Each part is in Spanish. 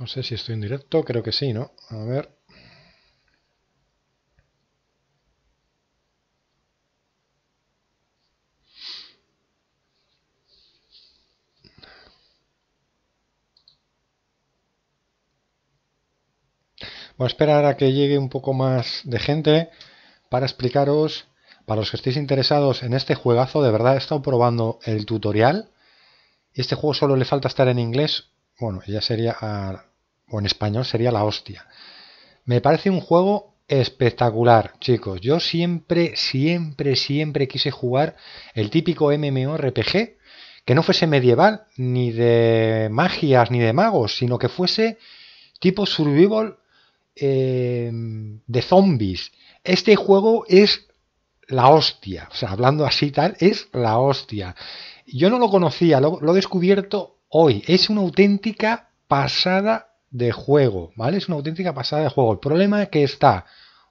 No sé si estoy en directo, creo que sí, ¿no? A ver. Voy a esperar a que llegue un poco más de gente para explicaros, para los que estéis interesados en este juegazo, de verdad he estado probando el tutorial. Y este juego solo le falta estar en inglés. Bueno, ya sería a o en español sería la hostia. Me parece un juego espectacular, chicos. Yo siempre, siempre, siempre quise jugar el típico MMORPG que no fuese medieval, ni de magias, ni de magos, sino que fuese tipo survival eh, de zombies. Este juego es la hostia, hablando así tal, es la hostia. Yo no lo conocía, lo, lo he descubierto hoy. Es una auténtica pasada de juego, ¿vale? Es una auténtica pasada de juego. El problema es que está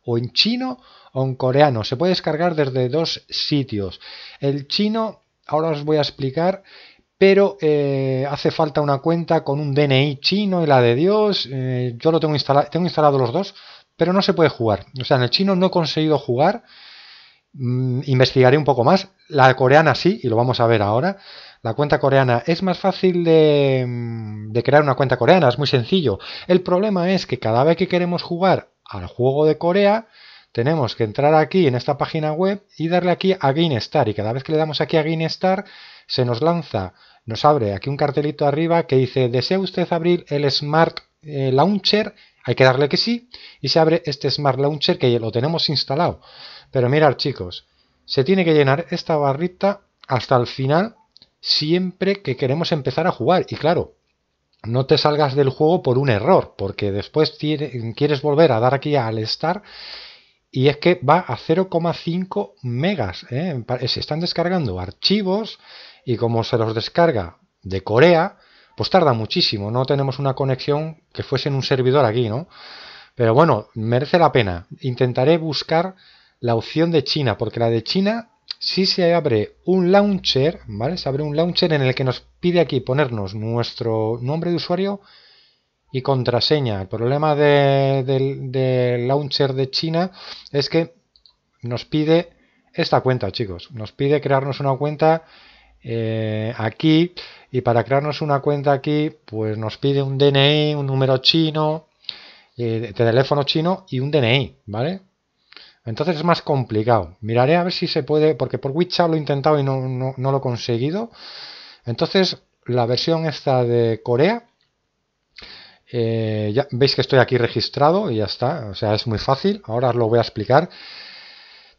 o en chino o en coreano. Se puede descargar desde dos sitios. El chino, ahora os voy a explicar, pero eh, hace falta una cuenta con un DNI chino y la de Dios. Eh, yo lo tengo instalado, tengo instalado los dos, pero no se puede jugar. O sea, en el chino no he conseguido jugar. Mm, investigaré un poco más. La coreana sí, y lo vamos a ver ahora la cuenta coreana. Es más fácil mm, de, crear una cuenta coreana, es muy sencillo. El problema es que cada vez que queremos jugar al juego de Corea, tenemos que entrar aquí en esta página web y darle aquí a GameStar. Y cada vez que le damos aquí a GameStar, se nos lanza, nos abre aquí un cartelito arriba que dice, ¿desea usted abrir el Smart eh, Launcher? Hay que darle que sí y se abre este Smart Launcher que lo tenemos instalado. Pero mirad chicos, se tiene que llenar esta barrita hasta el final siempre que queremos empezar a jugar. Y claro, no te salgas del juego por un error, porque después quieres volver a dar aquí al estar, y es que va a 0,5 megas. ¿eh? Se están descargando archivos y como se los descarga de Corea, pues tarda muchísimo. No tenemos una conexión que fuese en un servidor aquí, ¿no? Pero bueno, merece la pena. Intentaré buscar la opción de China, porque la de China si se abre un launcher, ¿vale? Se abre un launcher en el que nos pide aquí ponernos nuestro nombre de usuario y contraseña. El problema del launcher de China es que nos pide esta cuenta, chicos. Nos pide crearnos una cuenta eh, aquí y para crearnos una cuenta aquí, pues nos pide un DNI, un número chino, eh, teléfono chino y un DNI, ¿vale? Entonces es más complicado. Miraré a ver si se puede, porque por WeChat lo he intentado y no, lo he conseguido. Entonces la versión esta de Corea, eh, ya veis que estoy aquí registrado y ya está. O sea, es muy fácil. Ahora os lo voy a explicar.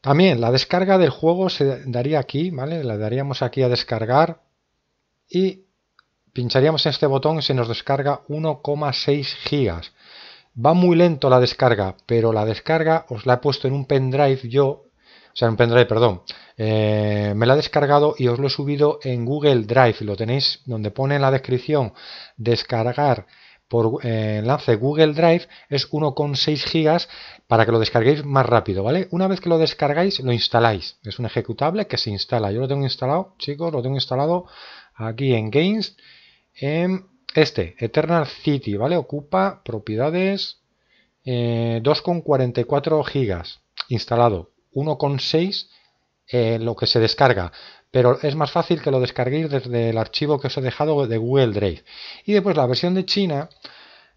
También la descarga del juego se daría aquí, ¿vale? La daríamos aquí a descargar y pincharíamos en este botón y se nos descarga 1,6 gigas. Va muy lento la descarga, pero la descarga os la he puesto en un pendrive yo, o sea, en un pendrive, perdón. Eh, me la he descargado y os lo he subido en Google Drive. Lo tenéis donde pone en la descripción descargar por eh, enlace Google Drive es 1,6 gigas para que lo descarguéis más rápido, ¿vale? Una vez que lo descargáis, lo instaláis. Es un ejecutable que se instala. Yo lo tengo instalado, chicos, lo tengo instalado aquí en Games, este, Eternal City, ¿vale? Ocupa propiedades 2,44 eh, gigas instalado, 1,6 eh, lo que se descarga, pero es más fácil que lo descarguéis desde el archivo que os he dejado de Google Drive. Y después la versión de China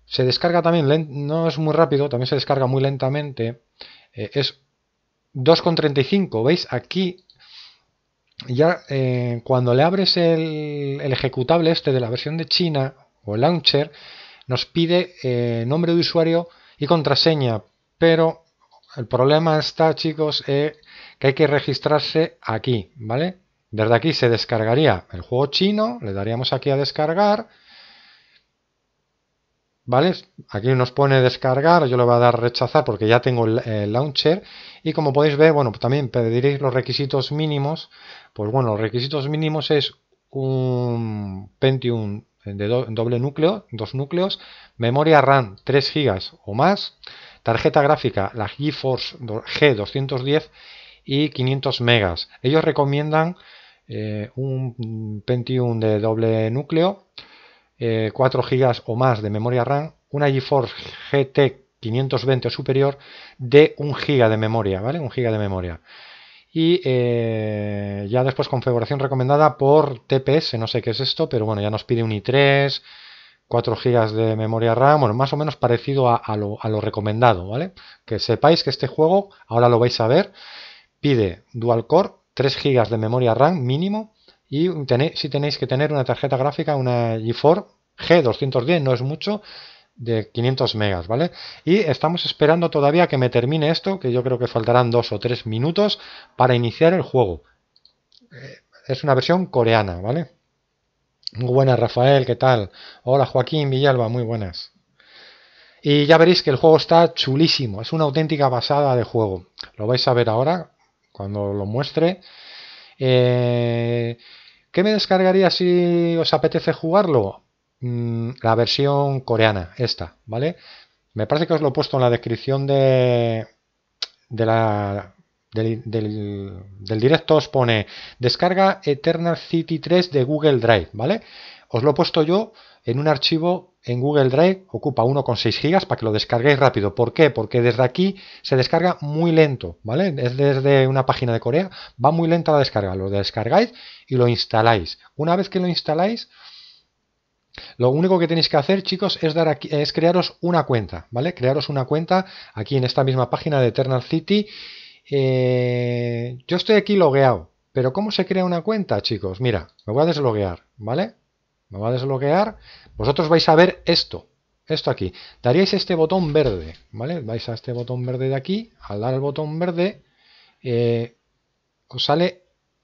se descarga también, no es muy rápido, también se descarga muy lentamente, eh, es 2,35, ¿veis? Aquí ya cuando le abres el, ejecutable este de la versión de China, o launcher nos pide eh, nombre de usuario y contraseña, pero el problema está, chicos, es eh, que hay que registrarse aquí, ¿vale? Desde aquí se descargaría el juego chino, le daríamos aquí a descargar, ¿vale? Aquí nos pone descargar, yo le voy a dar rechazar porque ya tengo el, el, launcher y como podéis ver, bueno, también pediréis los requisitos mínimos, pues bueno, los requisitos mínimos es un Pentium de doble núcleo, dos núcleos, memoria RAM 3 GB o más, tarjeta gráfica la GeForce G210 y 500 megas. Ellos recomiendan eh, un Pentium de doble núcleo, 4 eh, GB o más de memoria RAM, una GeForce GT 520 o superior de 1 GB de memoria, ¿vale? 1 GB de memoria y eh, ya después configuración recomendada por TPS, no sé qué es esto, pero bueno, ya nos pide un i3, 4 GB de memoria RAM, bueno, más o menos parecido a, lo, a lo recomendado, ¿vale? Que sepáis que este juego, ahora lo vais a ver, pide dual core, 3 GB de memoria RAM mínimo, y si tenéis que tener una tarjeta gráfica, una GeForce G210, no es mucho, de 500 megas, ¿vale? Y estamos esperando todavía que me termine esto, que yo creo que faltarán dos o tres minutos para iniciar el juego. Eh, es una versión coreana, ¿vale? Muy buenas, Rafael, ¿qué tal? Hola, Joaquín Villalba, muy buenas. Y ya veréis que el juego está chulísimo, es una auténtica basada de juego. Lo vais a ver ahora, cuando lo muestre. Eh, ¿Qué me descargaría si os apetece jugarlo? Mm, la versión coreana, esta, ¿vale? Me parece que os lo he puesto en la descripción de, de la, del, del, directo, os pone descarga Eternal City 3 de Google Drive, ¿vale? Os lo he puesto yo en un archivo en Google Drive, ocupa 1,6 gigas para que lo descarguéis rápido. ¿Por qué? Porque desde aquí se descarga muy lento, ¿vale? Es desde una página de Corea, va muy lenta la descarga, lo descargáis y lo instaláis. Una vez que lo instaláis, lo único que tenéis que hacer, chicos, es, dar es crearos una cuenta, ¿vale? Crearos una cuenta aquí en esta misma página de Eternal City. Eh, yo estoy aquí logueado, pero ¿cómo se crea una cuenta, chicos? Mira, me voy a desloguear, ¿vale? Me voy a desloguear. Vosotros vais a ver esto, esto aquí. Daríais este botón verde, ¿vale? Vais a este botón verde de aquí, al dar el botón verde, eh, os sale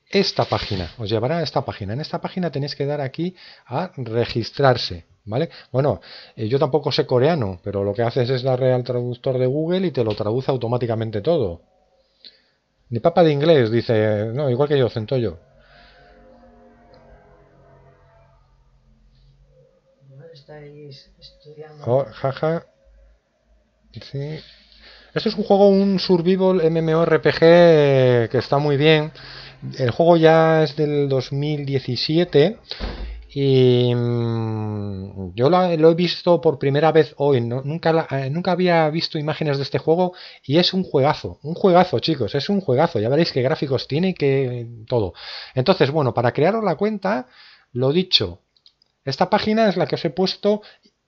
esta página, os llevará a esta página. En esta página tenéis que dar aquí a registrarse, ¿vale? Bueno, eh, yo tampoco sé coreano, pero lo que haces es darle al traductor de Google y te lo traduce automáticamente todo. Ni papa de inglés, dice, no, igual que yo, Centollo. yo jaja. Sí. esto es un juego, un survival MMORPG que está muy bien el juego ya es del 2017 y mm, yo lo, he visto por primera vez hoy, eh, nunca, había visto imágenes de este juego y es un juegazo, un juegazo chicos, es un juegazo, ya veréis qué gráficos tiene y qué todo. Entonces, bueno, para crearos la cuenta, lo dicho, esta página es la que os he puesto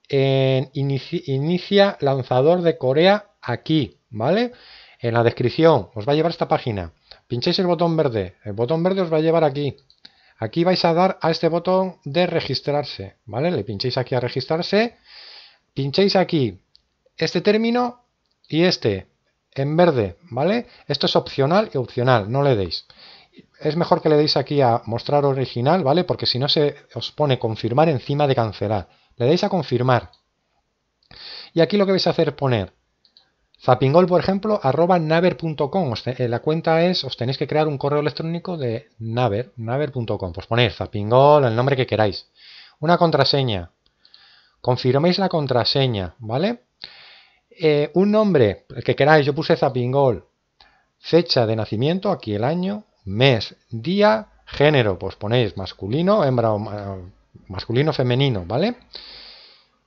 en inicia lanzador de Corea aquí, ¿vale? En la descripción os va a llevar esta página pincháis el botón verde. El botón verde os va a llevar aquí. Aquí vais a dar a este botón de registrarse, ¿vale? Le pincháis aquí a registrarse, pincháis aquí este término y este en verde, ¿vale? Esto es opcional y opcional, no le deis. Es mejor que le deis aquí a mostrar original, ¿vale? Porque si no se os pone confirmar encima de cancelar. Le deis a confirmar. Y aquí lo que vais a hacer es poner Zapingol, por ejemplo, arroba naver.com. Eh, la cuenta es, os tenéis que crear un correo electrónico de naver, naver.com. Pues ponéis Zapingol, el nombre que queráis. Una contraseña. Confirméis la contraseña, ¿vale? Eh, un nombre, el que queráis, yo puse Zapingol. Fecha de nacimiento, aquí el año, mes, día, género, pues ponéis masculino, hembra o masculino, femenino, ¿vale?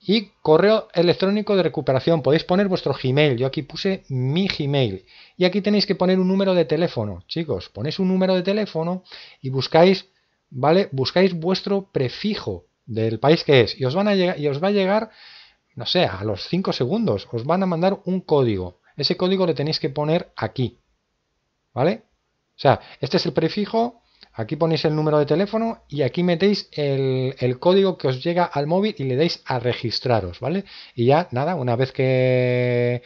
Y correo electrónico de recuperación. Podéis poner vuestro Gmail. Yo aquí puse mi Gmail. Y aquí tenéis que poner un número de teléfono. Chicos, ponéis un número de teléfono y buscáis, ¿vale? Buscáis vuestro prefijo del país que es. Y os, van a llegar, y os va a llegar, no sé, a los 5 segundos. Os van a mandar un código. Ese código le tenéis que poner aquí. ¿Vale? O sea, este es el prefijo Aquí ponéis el número de teléfono y aquí metéis el, código que os llega al móvil y le dais a registraros, ¿vale? Y ya nada, una vez que,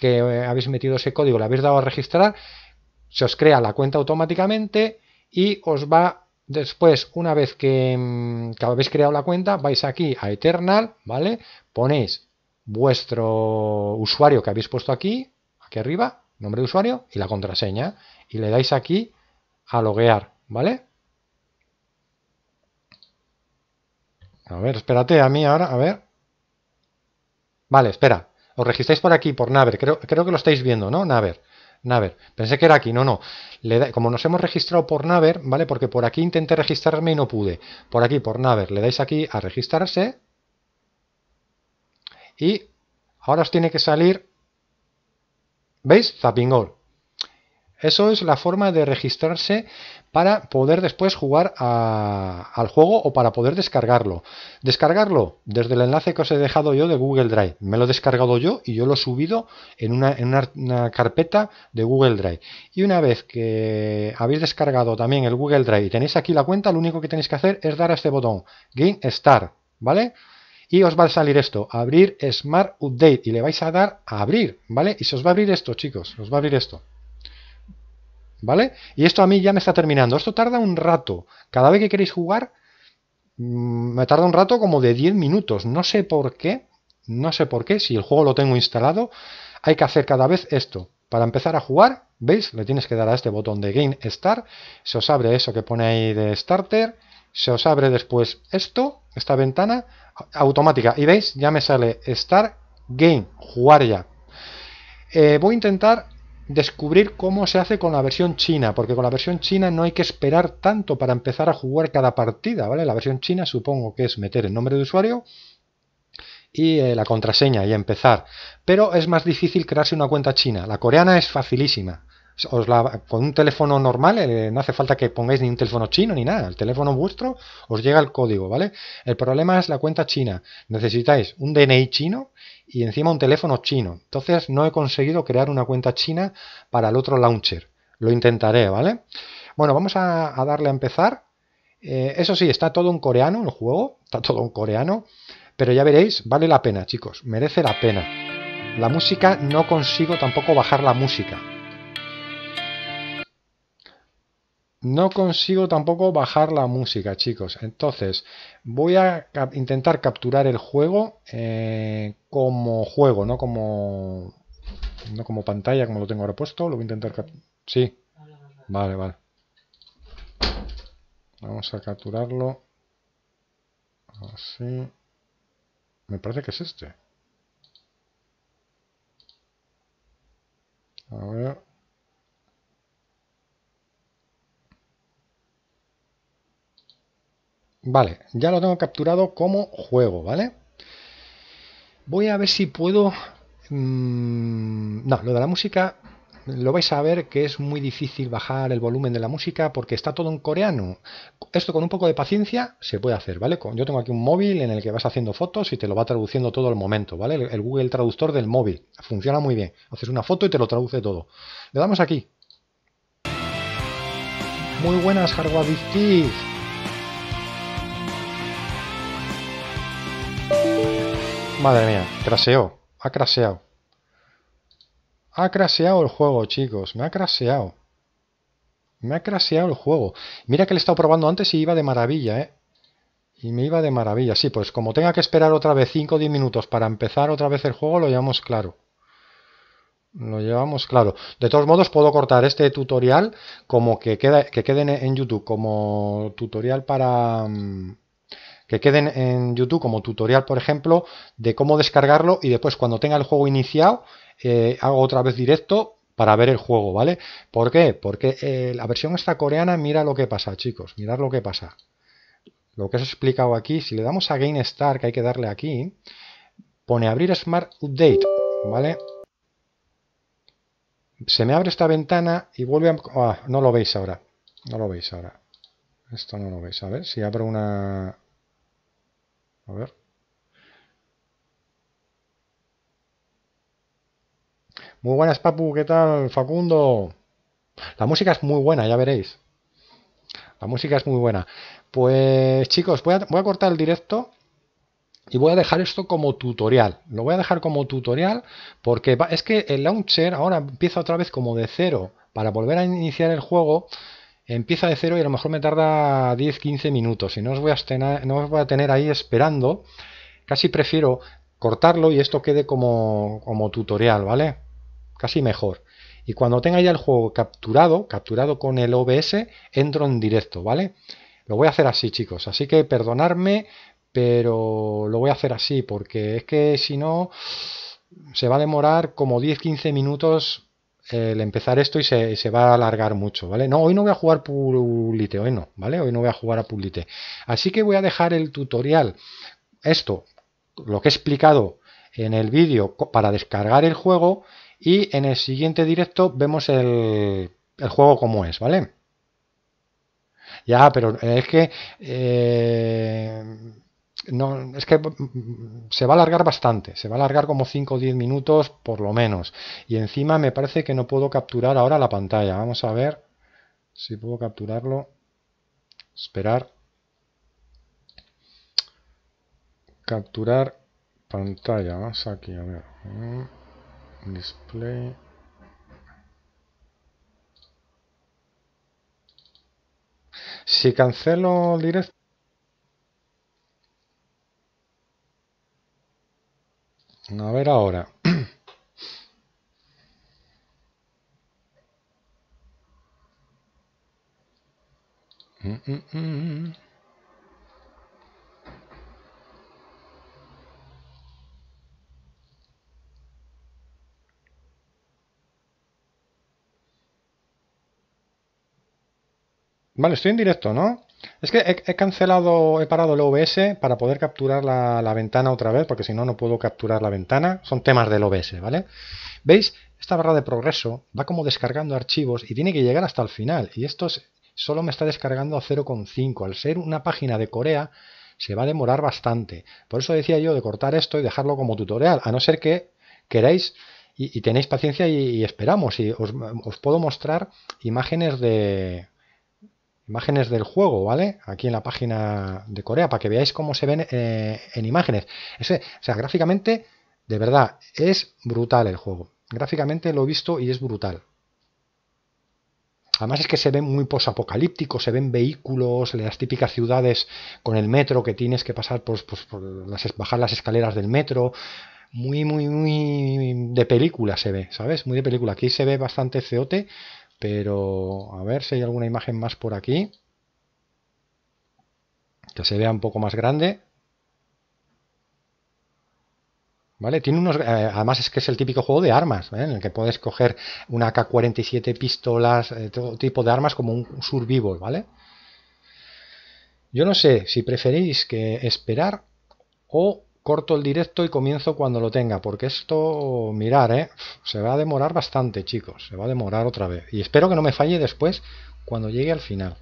habéis metido ese código, le habéis dado a registrar, se os crea la cuenta automáticamente y os va Después, una vez que, mm, que, habéis creado la cuenta, vais aquí a Eternal, ¿vale? Ponéis vuestro usuario que habéis puesto aquí, aquí arriba, nombre de usuario y la contraseña, y le dais aquí a loguear. ¿Vale? A ver, espérate, a mí ahora, a ver. Vale, espera. Os registráis por aquí, por Naver. Creo, creo que lo estáis viendo, ¿no? Naver. Naver. Pensé que era aquí, no, no. como nos hemos registrado por Naver, ¿vale? Porque por aquí intenté registrarme y no pude. Por aquí, por Naver, le dais aquí a registrarse. Y ahora os tiene que salir, ¿veis? Zappingol. Eso es la forma de registrarse para poder después jugar al juego o para poder descargarlo. Descargarlo desde el enlace que os he dejado yo de Google Drive. Me lo he descargado yo y yo lo he subido en una, carpeta de Google Drive. Y una vez que habéis descargado también el Google Drive y tenéis aquí la cuenta, lo único que tenéis que hacer es dar a este botón, Game Start, ¿vale? y os va a salir esto, abrir Smart Update y le vais a dar a abrir, ¿vale? Y se os va a abrir esto, chicos, os va a abrir esto. ¿Vale? Y esto a mí ya me está terminando. Esto tarda un rato. Cada vez que queréis jugar, mm, me tarda un rato como de 10 minutos. No sé por qué. No sé por qué. Si el juego lo tengo instalado, hay que hacer cada vez esto. Para empezar a jugar, ¿veis? Le tienes que dar a este botón de Game Start. Se os abre eso que pone ahí de Starter. Se os abre después esto, esta ventana automática. Y veis, ya me sale Start Game, jugar ya. Eh, voy a intentar descubrir cómo se hace con la versión china, porque con la versión china no hay que esperar tanto para empezar a jugar cada partida, ¿vale? La versión china supongo que es meter el nombre de usuario y eh, la contraseña y empezar. Pero es más difícil crearse una cuenta china. La coreana es facilísima. Os la, con un teléfono normal eh, no hace falta que pongáis ni un teléfono chino ni nada. El teléfono vuestro os llega el código, ¿vale? El problema es la cuenta china. Necesitáis un DNI chino y encima un teléfono chino. Entonces no he conseguido crear una cuenta china para el otro launcher. Lo intentaré, ¿vale? Bueno, vamos a, darle a empezar. Eh, eso sí, está todo en coreano el juego, está todo en coreano, pero ya veréis, vale la pena, chicos, merece la pena. La música, no consigo tampoco bajar la música. no consigo tampoco bajar la música, chicos. Entonces, voy a intentar capturar el juego eh, como juego, no como no como pantalla, como lo tengo ahora puesto. Lo voy a intentar capturar. Sí. Vale, vale. Vamos a capturarlo. Así. Me parece que es este. A ver. Vale, ya lo tengo capturado como juego, ¿vale? Voy a ver si puedo... Mm, no, lo de la música lo vais a ver que es muy difícil bajar el volumen de la música porque está todo en coreano. Esto con un poco de paciencia se puede hacer, ¿vale? Yo tengo aquí un móvil en el que vas haciendo fotos y te lo va traduciendo todo el momento, ¿vale? El Google Traductor del móvil. Funciona muy bien. Haces una foto y te lo traduce todo. Le damos aquí. Muy buenas, Hardware Madre mía, craseó. Ha craseado. Ha craseado el juego, chicos. Me ha craseado. Me ha craseado el juego. Mira que le he estado probando antes y iba de maravilla, ¿eh? Y me iba de maravilla. Sí, pues como tenga que esperar otra vez 5 o 10 minutos para empezar otra vez el juego, lo llevamos claro. Lo llevamos claro. De todos modos, puedo cortar este tutorial como que, queda, que quede en YouTube como tutorial para... Mm, que queden en YouTube como tutorial, por ejemplo, de cómo descargarlo y después cuando tenga el juego iniciado, eh, hago otra vez directo para ver el juego, ¿vale? ¿Por qué? Porque eh, la versión esta coreana, mira lo que pasa, chicos, mirad lo que pasa. Lo que os he explicado aquí, si le damos a Game Start, que hay que darle aquí, pone abrir Smart Update, ¿vale? Se me abre esta ventana y vuelve a... Ah, no lo veis ahora, no lo veis ahora. Esto no lo veis, a ver, si abro una... A ver. Muy buenas, Papu. ¿Qué tal, Facundo? La música es muy buena, ya veréis. La música es muy buena. Pues chicos, voy a, cortar el directo y voy a dejar esto como tutorial. Lo voy a dejar como tutorial porque es que el launcher ahora empieza otra vez como de cero para volver a iniciar el juego empieza de cero y a lo mejor me tarda 10-15 minutos y no os, voy a tener, ahí esperando. Casi prefiero cortarlo y esto quede como, como tutorial, ¿vale? Casi mejor. Y cuando tenga ya el juego capturado, capturado con el OBS, entro en directo, ¿vale? Lo voy a hacer así, chicos. Así que perdonadme, pero lo voy a hacer así porque es que si no se va a demorar como 10-15 minutos eh, el empezar esto y se, va a alargar mucho, ¿vale? No, hoy no voy a jugar Pulite, hoy no, ¿vale? Hoy no voy a jugar a Pulite. Así que voy a dejar el tutorial, esto, lo que he explicado en el vídeo para descargar el juego y en el siguiente directo vemos el, juego como es, ¿vale? Ya, pero es que... Eh, es que mm, se va a alargar bastante, se va a alargar como 5 o 10 minutos por lo menos. Y encima me parece que no puedo capturar ahora la pantalla. Vamos a ver si puedo capturarlo. Esperar. Capturar pantalla. Vamos aquí a ver. Mm, display. Si cancelo directo A ver ahora. Mm, mm, mm. Vale, estoy en directo, ¿no? Es que he, cancelado, he parado el OBS para poder capturar la, ventana otra vez, porque si no, no puedo capturar la ventana. Son temas del OBS, ¿vale? ¿Veis? Esta barra de progreso va como descargando archivos y tiene que llegar hasta el final. Y esto solo me está descargando a 0,5. Al ser una página de Corea, se va a demorar bastante. Por eso decía yo de cortar esto y dejarlo como tutorial, a no ser que queráis y, tenéis paciencia y, esperamos. Y os puedo mostrar imágenes de, imágenes del juego, ¿vale? Aquí en la página de Corea, para que veáis cómo se ven eh, en imágenes. Ese, o sea, gráficamente, de verdad, es brutal el juego. Gráficamente lo he visto y es brutal. Además es que se ven muy posapocalípticos, se ven vehículos, las típicas ciudades con el metro que tienes que pasar por, pues, las, bajar las escaleras del metro. Muy, muy, muy de película se ve, ¿sabes? Muy de película. Aquí se ve bastante ceote pero a ver si hay alguna imagen más por aquí. Que se vea un poco más grande. ¿Vale? Tiene unos, eh, además es que es el típico juego de armas, ¿eh? en el que puedes coger una AK-47, pistolas, eh, todo tipo de armas como un survival, ¿vale? Yo no sé si preferís que esperar o corto el directo y comienzo cuando lo tenga, porque esto, mirar, ¿eh? se va a demorar bastante, chicos, se va a demorar otra vez. Y espero que no me falle después cuando llegue al final.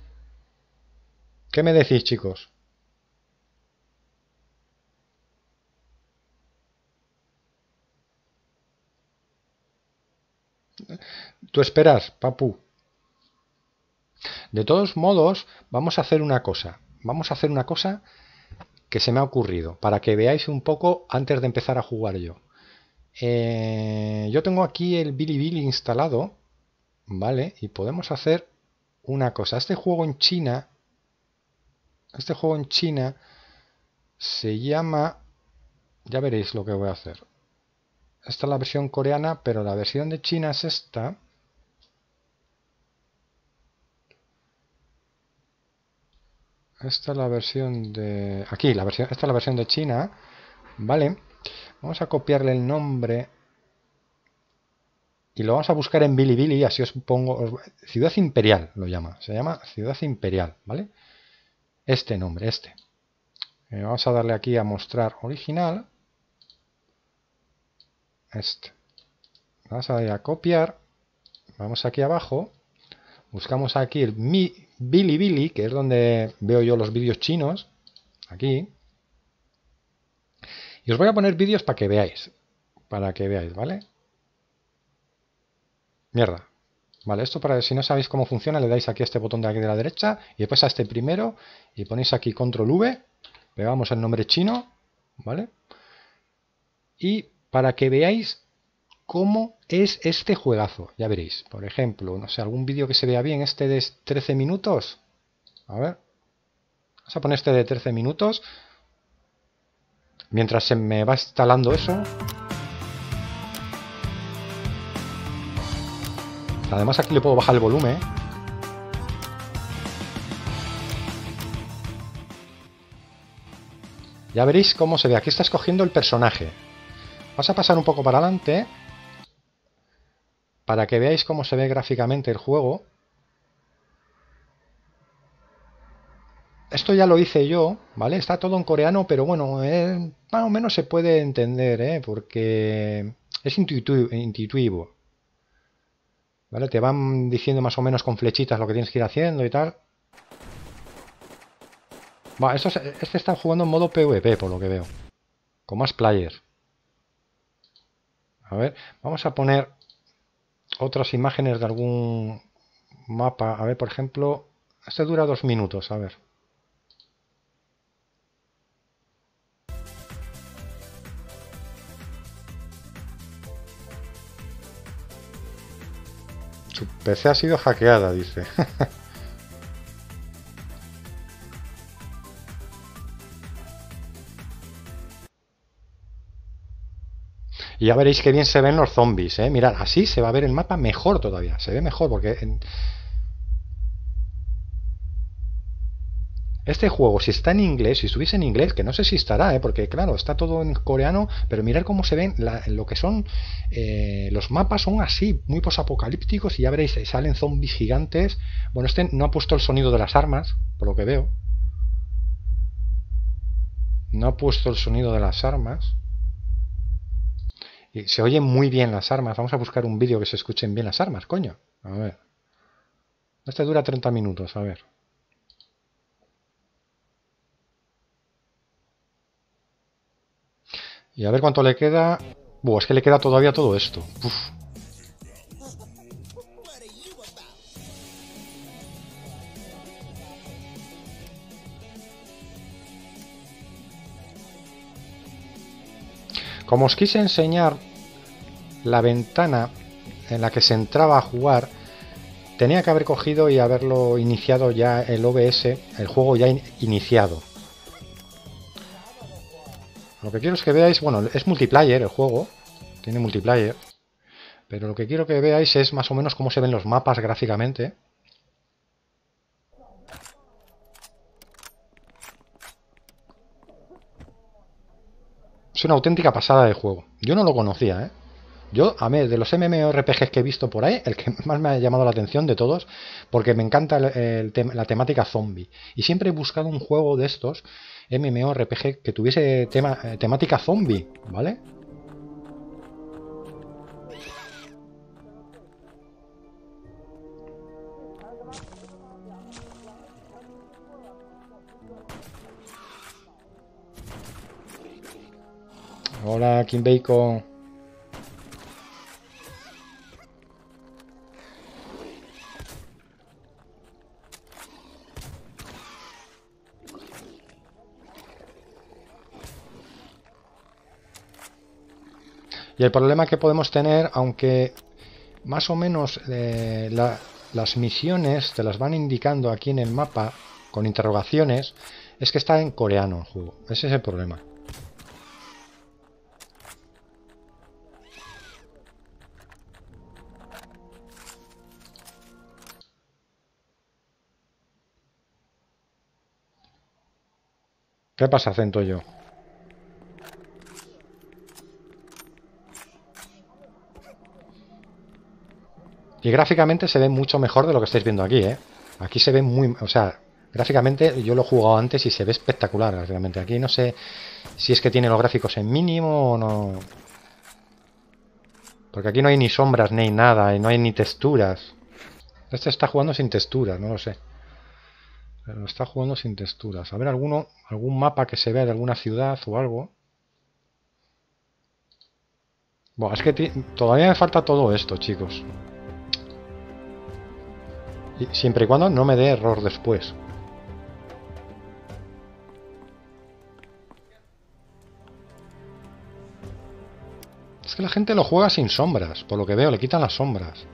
¿Qué me decís, chicos? Tú esperas, papu. De todos modos, vamos a hacer una cosa. Vamos a hacer una cosa que se me ha ocurrido, para que veáis un poco antes de empezar a jugar yo. Eh, yo tengo aquí el Bilibili instalado, ¿vale? Y podemos hacer una cosa. Este juego en China, este juego en China se llama, ya veréis lo que voy a hacer. Esta es la versión coreana, pero la versión de China es esta. Esta es la versión de... Aquí, la versión, esta es la versión de China. Vale. Vamos a copiarle el nombre. Y lo vamos a buscar en Bilibili, así os pongo... Ciudad Imperial lo llama. Se llama Ciudad Imperial, ¿vale? Este nombre, este. Eh, vamos a darle aquí a mostrar original. Este. Vamos a a copiar. Vamos aquí abajo buscamos aquí el Mi Bilibili, que es donde veo yo los vídeos chinos, aquí. Y os voy a poner vídeos para que veáis, para que veáis, ¿vale? Mierda. Vale, esto para si no sabéis cómo funciona, le dais aquí a este botón de aquí de la derecha y después a este primero y ponéis aquí control V, pegamos el nombre chino, ¿vale? Y para que veáis cómo es este juegazo. Ya veréis. Por ejemplo, no sé, algún vídeo que se vea bien. Este de 13 minutos. A ver. Vamos a poner este de 13 minutos. Mientras se me va instalando eso. Además aquí le puedo bajar el volumen. ¿eh? Ya veréis cómo se ve. Aquí está escogiendo el personaje. Vas a pasar un poco para adelante. Para que veáis cómo se ve gráficamente el juego, esto ya lo hice yo, ¿vale? Está todo en coreano, pero bueno, eh, más o menos se puede entender, ¿eh? Porque es intuitivo, ¿Vale? Te van diciendo más o menos con flechitas lo que tienes que ir haciendo y tal. este está jugando en modo PvP, por lo que veo. Con más players. A ver, vamos a poner otras imágenes de algún mapa. A ver, por ejemplo, este dura dos minutos, a ver. Su PC ha sido hackeada, dice. Y ya veréis qué bien se ven los zombies, ¿eh? Mirad, así se va a ver el mapa mejor todavía. Se ve mejor porque... Este juego, si está en inglés, si estuviese en inglés, que no sé si estará, ¿eh? porque claro, está todo en coreano, pero mirad cómo se ven lo que son eh, los mapas, son así, muy posapocalípticos, y ya veréis, salen zombies gigantes. Bueno, este no ha puesto el sonido de las armas, por lo que veo. No ha puesto el sonido de las armas se oyen muy bien las armas. Vamos a buscar un vídeo que se escuchen bien las armas, coño. A ver. Este dura 30 minutos, a ver. Y a ver cuánto le queda. Buah, es que le queda todavía todo esto. Como os quise enseñar, la ventana en la que se entraba a jugar tenía que haber cogido y haberlo iniciado ya el OBS, el juego ya iniciado. Lo que quiero es que veáis, bueno, es multiplayer el juego, tiene multiplayer, pero lo que quiero que veáis es más o menos cómo se ven los mapas gráficamente. Es una auténtica pasada de juego. Yo no lo conocía, ¿eh? Yo, a mí, de los MMORPGs que he visto por ahí, el que más me ha llamado la atención de todos, porque me encanta la temática zombie. Y siempre he buscado un juego de estos MMORPG que tuviese eh, temática zombie, ¿vale? Hola, King Bacon. Y el problema que podemos tener, aunque más o menos eh, las misiones te las van indicando aquí en el mapa con interrogaciones, es que está en coreano el juego. Ese es el problema. ¿Qué pasa, acento yo? Y gráficamente se ve mucho mejor de lo que estáis viendo aquí, ¿eh? Aquí se ve muy... O sea, gráficamente yo lo he jugado antes y se ve espectacular realmente Aquí no sé si es que tiene los gráficos en mínimo o no... Porque aquí no hay ni sombras ni nada, y no hay ni texturas. Este está jugando sin texturas, no lo sé. Pero está jugando sin texturas. A ver, alguno, algún mapa que se vea de alguna ciudad o algo. Bueno, es que todavía me falta todo esto, chicos. Y siempre y cuando no me dé error después. Es que la gente lo juega sin sombras, por lo que veo, le quitan las sombras.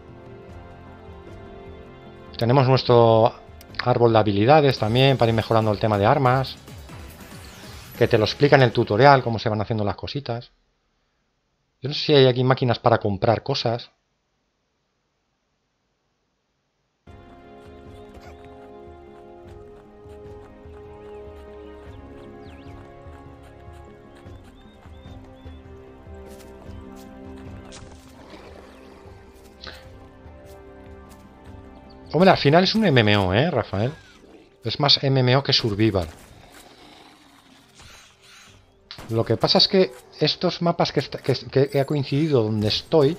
Tenemos nuestro árbol de habilidades también para ir mejorando el tema de armas. Que te lo explica en el tutorial cómo se van haciendo las cositas. Yo no sé si hay aquí máquinas para comprar cosas. Hombre, al final es un MMO, ¿eh, Rafael? Es más MMO que Survival. Lo que pasa es que estos mapas que, ha coincidido donde estoy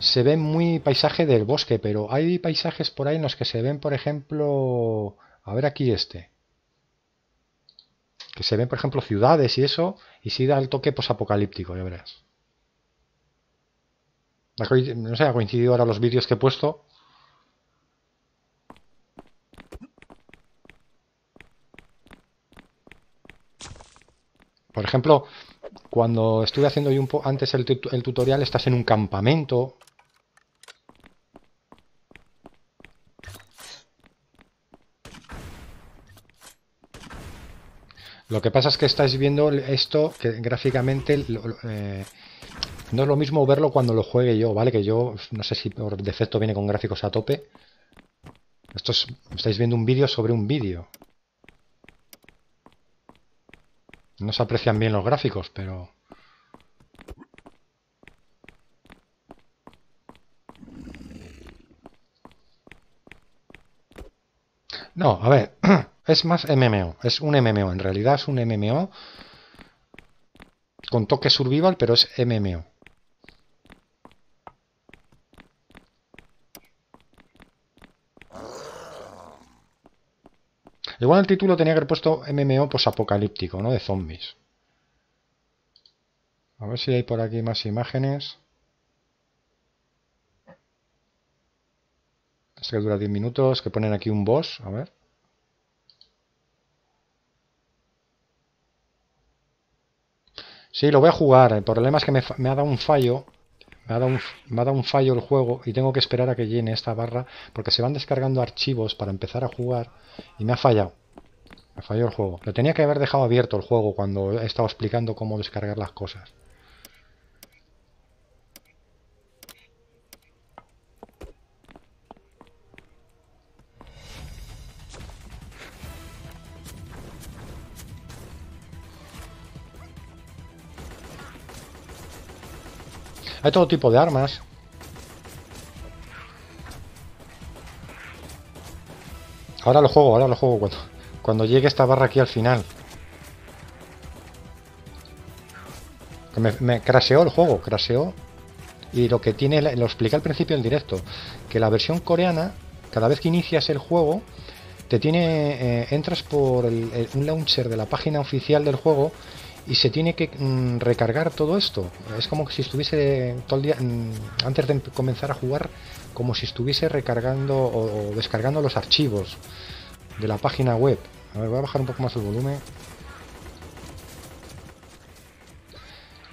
se ven muy paisaje del bosque, pero hay paisajes por ahí en los que se ven, por ejemplo, a ver aquí este, que se ven, por ejemplo, ciudades y eso, y si da el toque posapocalíptico, ya verás. No sé, ha coincidido ahora los vídeos que he puesto Por ejemplo, cuando estuve haciendo yo un antes el, tutorial, estás en un campamento. Lo que pasa es que estáis viendo esto que gráficamente eh, no es lo mismo verlo cuando lo juegue yo, ¿vale? Que yo no sé si por defecto viene con gráficos a tope. Esto es, estáis viendo un vídeo sobre un vídeo. No se aprecian bien los gráficos, pero... No, a ver, es más MMO, es un MMO, en realidad es un MMO con toque survival, pero es MMO. Igual el título tenía que haber puesto MMO apocalíptico, ¿no? De zombies. A ver si hay por aquí más imágenes. Este que dura 10 minutos, que ponen aquí un boss, a ver. Sí, lo voy a jugar. El problema es que me ha dado un fallo me ha, dado un, fallo el juego y tengo que esperar a que llene esta barra porque se van descargando archivos para empezar a jugar y me ha fallado. Me ha fallado el juego. Lo tenía que haber dejado abierto el juego cuando he estado explicando cómo descargar las cosas. Hay todo tipo de armas. Ahora lo juego, ahora lo juego cuando, cuando llegue esta barra aquí al final. Que me, craseó el juego, craseó. Y lo que tiene, lo expliqué al principio en directo, que la versión coreana, cada vez que inicias el juego, te tiene, eh, entras por un launcher de la página oficial del juego y se tiene que mm, recargar todo esto. Es como si estuviese todo el día, mm, antes de comenzar a jugar, como si estuviese recargando o, descargando los archivos de la página web. A ver, voy a bajar un poco más el volumen.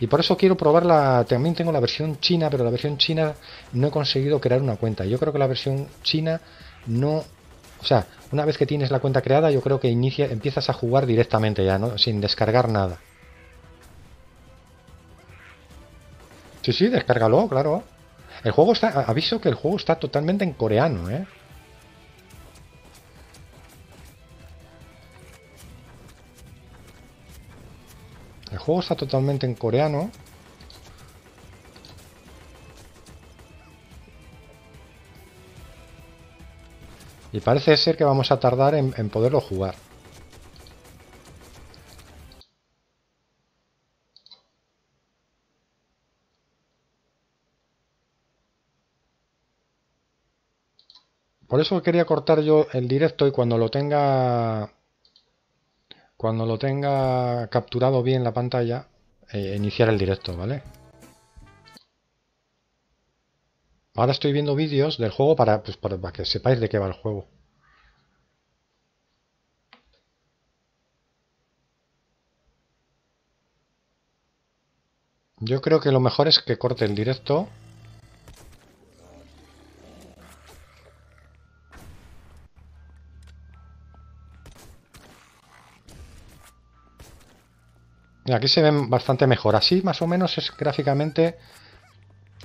Y por eso quiero probarla. También tengo la versión china, pero la versión china no he conseguido crear una cuenta. Yo creo que la versión china no o sea, una vez que tienes la cuenta creada, yo creo que inicia, empiezas a jugar directamente ya, ¿no? Sin descargar nada. Sí, sí, descárgalo, claro. El juego está. Aviso que el juego está totalmente en coreano, ¿eh? El juego está totalmente en coreano. Y parece ser que vamos a tardar en poderlo jugar. Por eso quería cortar yo el directo y cuando lo tenga cuando lo tenga capturado bien la pantalla, eh, iniciar el directo, ¿vale? Ahora estoy viendo vídeos del juego pues, para, para que sepáis de qué va el juego. Yo creo que lo mejor es que corte el directo Aquí se ven bastante mejor. Así más o menos es gráficamente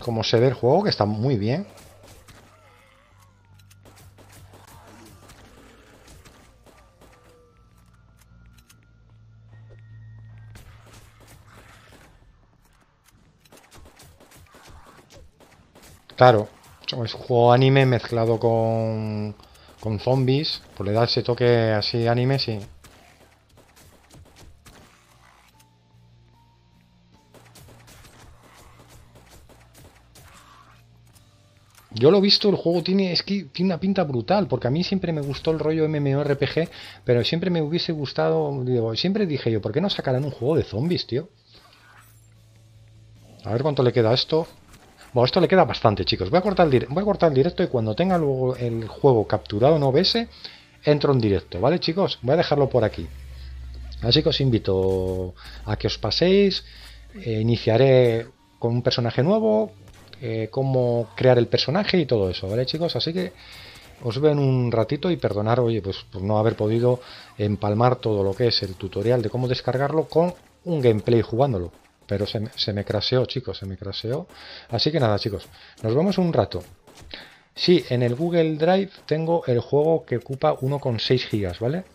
como se ve el juego, que está muy bien. Claro, es juego anime mezclado con, con zombies, pues le da ese toque así anime, sí. Yo lo he visto, el juego tiene, es que una pinta brutal, porque a mí siempre me gustó el rollo MMORPG, pero siempre me hubiese gustado, siempre dije yo, ¿por qué no sacarán un juego de zombies, tío? A ver cuánto le queda esto. Bueno, esto le queda bastante, chicos. Voy a cortar el, voy a cortar directo y cuando tenga luego el juego capturado en OBS, entro en directo, ¿vale, chicos? Voy a dejarlo por aquí. Así que os invito a que os paséis. Eh, iniciaré con un personaje nuevo, eh, cómo crear el personaje y todo eso, ¿vale chicos? Así que os veo en un ratito y perdonar, oye, pues por no haber podido empalmar todo lo que es el tutorial de cómo descargarlo con un gameplay jugándolo. Pero se, me craseó, chicos, se me craseó. Así que nada, chicos, nos vemos un rato. Sí, en el Google Drive tengo el juego que ocupa 1,6 gigas, ¿vale?